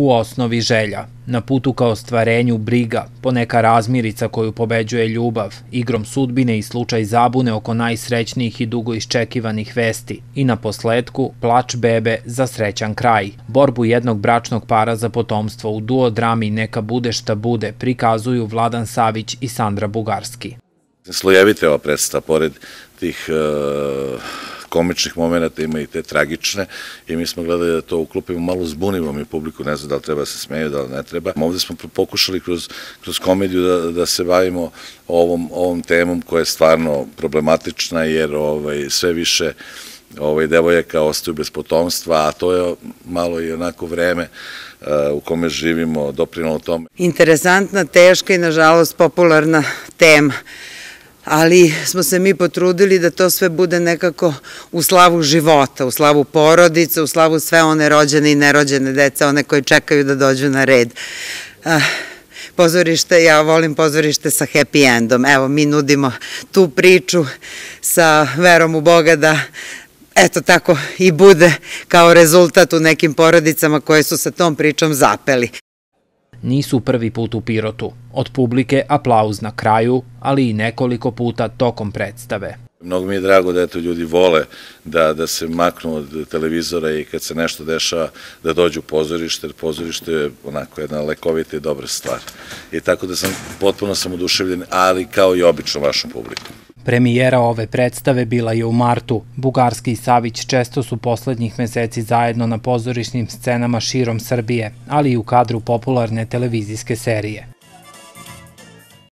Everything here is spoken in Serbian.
u osnovi želja, na putu ka ostvarenju briga, poneka razmirica koju pobeđuje ljubav, igrom sudbine i slučaj zabune oko najsrećnijih i dugo iščekivanih vesti i na posledku plač bebe za srećan kraj. Borbu jednog bračnog para za potomstvo u duo drami Neka bude šta bude prikazuju Vladan Savić i Sandra Bugarski. Slojevite ova predstava, pored tih uh komičnih momenta, ima i te tragične i mi smo gledali da to uklopimo, malo zbunivom i publiku, ne znam da li treba da se smeju, da li ne treba. Ovde smo pokušali kroz, kroz komediju da, da se bavimo ovom, ovom temom koja je stvarno problematična jer ovaj, sve više ovaj, devojaka ostaju bez potomstva, a to je malo i onako vreme eh, u kome živimo doprinalo tome. Interesantna, teška i nažalost popularna tema ali smo se mi potrudili da to sve bude nekako u slavu života, u slavu porodice, u slavu sve one rođene i nerođene deca, one koje čekaju da dođu na red. Ah pozorište, ja volim pozorište sa happy endom. Evo, mi nudimo tu priču sa verom u Boga da eto tako i bude kao rezultat u nekim porodicama koje su sa tom pričom zapeli nisu prvi put u Pirotu. Od publike aplauz na kraju, ali i nekoliko puta tokom predstave. Mnogo mi je drago da eto ljudi vole da, da se maknu od televizora i kad se nešto dešava da dođu u pozorište, jer pozorište je onako jedna lekovita i dobra stvar. I tako da sam potpuno sam oduševljen, ali kao i obično vašom publikom. Premijera ove predstave bila je u martu. Bugarski i Savić često su poslednjih meseci zajedno na pozorišnim scenama širom Srbije, ali i u kadru popularne televizijske serije.